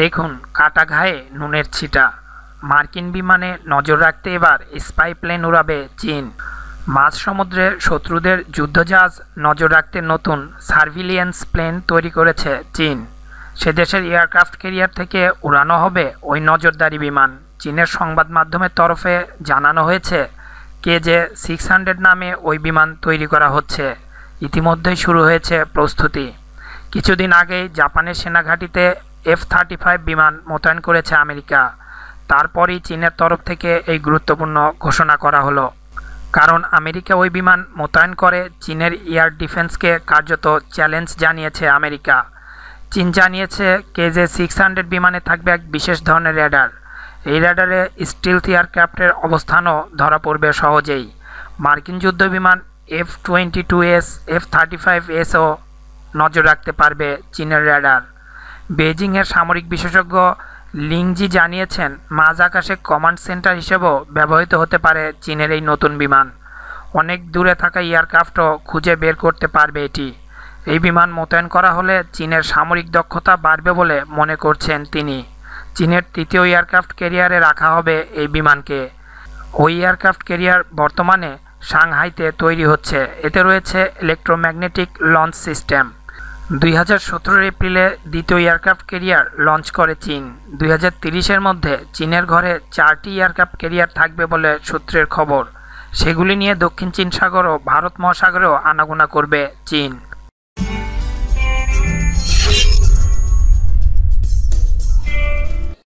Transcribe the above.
দেখুন কাটা ঘায়ে নুনের ছিটা মার্কিন বিমানে নজর রাখতে এবার স্পাই প্লেন উড়াবে চীন মাঝ সমুদ্রে শত্রুদের যুদ্ধজাহাজ নজর রাখতে নতুন সার্ভিলিয়েন্স প্লেন তৈরি করেছে চীন সে দেশের এয়ারক্রাফট ক্যারিয়ার থেকে উড়ানো হবে ওই নজরদারি বিমান চীনের সংবাদ মাধ্যমের তরফে জানানো হয়েছে কে যে সিক্স হান্ড্রেড নামে ওই বিমান তৈরি করা হচ্ছে ইতিমধ্যেই শুরু হয়েছে প্রস্তুতি কিছুদিন আগেই জাপানের সেনাঘাটিতে এফ থার্টি ফাইভ বিমান মোতায়েন করেছে আমেরিকা তারপরই চীনের তরফ থেকে এই গুরুত্বপূর্ণ ঘোষণা করা হলো কারণ আমেরিকা ওই বিমান মোতায়েন করে চীনের এয়ার ডিফেন্সকে কার্যত চ্যালেঞ্জ জানিয়েছে আমেরিকা চীন জানিয়েছে কেজে সিক্স হান্ড্রেড বিমানে থাকবে এক বিশেষ ধরনের রেডার এই রেডারে স্টিলথ এয়ারক্রাফ্টের অবস্থানও ধরা পড়বে সহজেই মার্কিন যুদ্ধ বিমান F twenty two S F thirty five এসও নজর রাখতে পারবে চীনের রেডার বেজিংয়ের সামরিক বিশেষজ্ঞ লিংজি জানিয়েছেন মাঝ আকাশে কমান্ড সেন্টার হিসেবেও ব্যবহৃত হতে পারে চীনের এই নতুন বিমান অনেক দূরে থাকা এয়ারক্রাফটও খুঁজে বের করতে পারবে এটি এই বিমান মোতায়েন করা হলে চীনের সামরিক দক্ষতা বাড়বে বলে মনে করছেন তিনি চীনের তৃতীয় এয়ারক্রাফট ক্যারিয়ারে রাখা হবে এই বিমানকে ওই এয়ারক্রাফট ক্যারিয়ার বর্তমানে সাংহাইতে তৈরি হচ্ছে এতে রয়েছে ইলেকট্রোম্যাগনেটিক লঞ্চ সিস্টেম দুই হাজার এপ্রিলে দ্বিতীয় এয়ারক্রাফট কেরিয়ার লঞ্চ করে চীন দুই এর মধ্যে চীনের ঘরে চারটি এয়ারক্রাফট কেরিয়ার থাকবে বলে সূত্রের খবর সেগুলি নিয়ে দক্ষিণ চীন সাগর ও ভারত মহাসাগরেও আনাগোনা করবে চীন